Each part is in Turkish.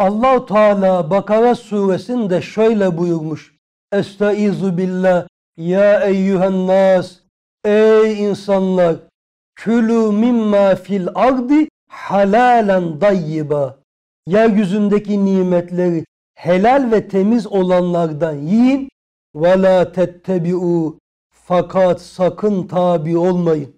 Allahu Teala Bakara suresinde şöyle buyurmuş. Estaizu billah ya eyyühen nas ey insanlar külü mimma fil ardi halalen dayyiba yeryüzündeki nimetleri helal ve temiz olanlardan yiyin ve la tettebi'u fakat sakın tabi olmayın.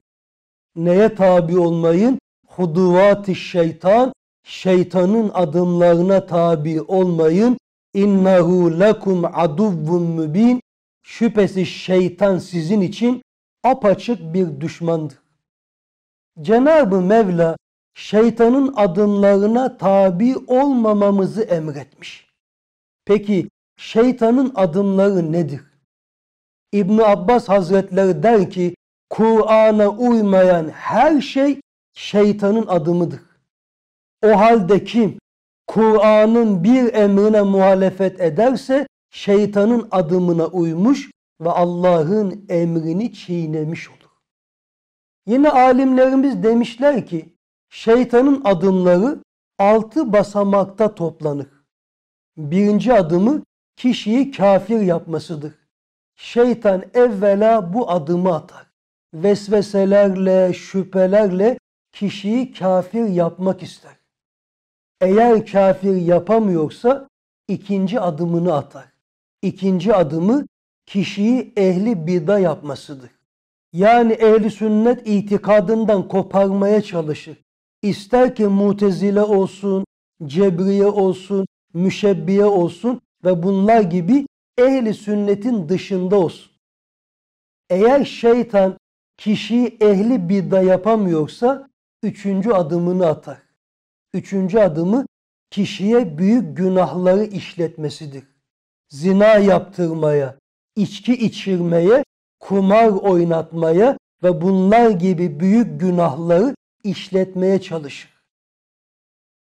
Neye tabi olmayın? Huduvati şeytan şeytanın adımlarına tabi olmayın. İnnehu lekum aduvvun mübin. Şüphesiz şeytan sizin için apaçık bir düşmandır. Cenab-ı Mevla şeytanın adımlarına tabi olmamamızı emretmiş. Peki şeytanın adımları nedir? İbn Abbas Hazretleri der ki Kur'an'a uymayan her şey şeytanın adımıdır. O halde kim Kur'an'ın bir emrine muhalefet ederse şeytanın adımına uymuş ve Allah'ın emrini çiğnemiş olur. Yine alimlerimiz demişler ki şeytanın adımları altı basamakta toplanır. Birinci adımı kişiyi kafir yapmasıdır. Şeytan evvela bu adımı atar. Vesveselerle, şüphelerle kişiyi kafir yapmak ister. Eğer kafir yapamıyorsa ikinci adımını atar. İkinci adımı kişiyi ehli bida yapmasıdır. Yani ehli sünnet itikadından koparmaya çalışır. İster ki mutezile olsun, cebriye olsun, müşebbiye olsun ve bunlar gibi ehli sünnetin dışında olsun. Eğer şeytan kişiyi ehli bidda yapamıyorsa üçüncü adımını atar. Üçüncü adımı kişiye büyük günahları işletmesidir. Zina yaptırmaya, içki içirmeye, kumar oynatmaya ve bunlar gibi büyük günahları işletmeye çalışır.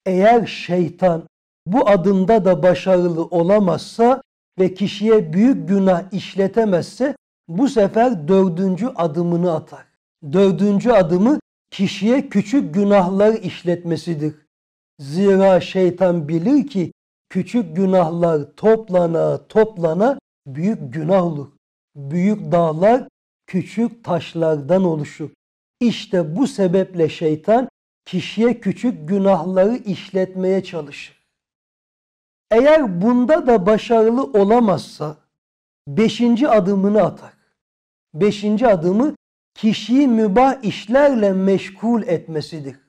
Eğer şeytan bu adımda da başarılı olamazsa ve kişiye büyük günah işletemezse bu sefer dördüncü adımını atar. Dördüncü adımı kişiye küçük günahları işletmesidir. Zira şeytan bilir ki küçük günahlar toplana toplana büyük günah olur. Büyük dağlar küçük taşlardan oluşur. İşte bu sebeple şeytan kişiye küçük günahları işletmeye çalışır. Eğer bunda da başarılı olamazsa beşinci adımını atar. Beşinci adımı kişiyi mübah işlerle meşgul etmesidir.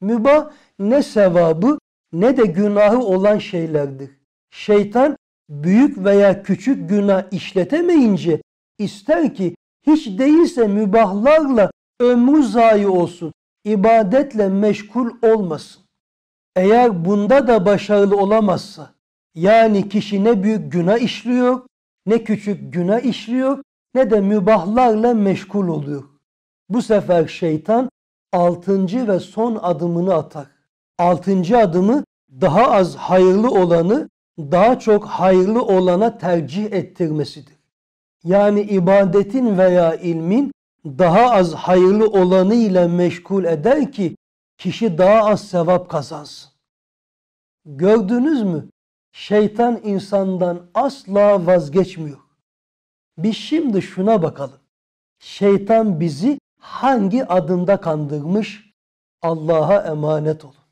Mübah ne sevabı ne de günahı olan şeylerdir. Şeytan büyük veya küçük günah işletemeyince ister ki hiç değilse mübahlarla ömrü zayi olsun, ibadetle meşgul olmasın. Eğer bunda da başarılı olamazsa, yani kişi ne büyük günah işliyor, ne küçük günah işliyor, ne de mübahlarla meşgul oluyor. Bu sefer şeytan altıncı ve son adımını atak. Altıncı adımı daha az hayırlı olanı daha çok hayırlı olana tercih ettirmesidir. Yani ibadetin veya ilmin daha az hayırlı olanı ile meşgul eder ki kişi daha az sevap kazansın. Gördünüz mü? Şeytan insandan asla vazgeçmiyor. Biz şimdi şuna bakalım. Şeytan bizi hangi adında kandırmış Allah'a emanet olun.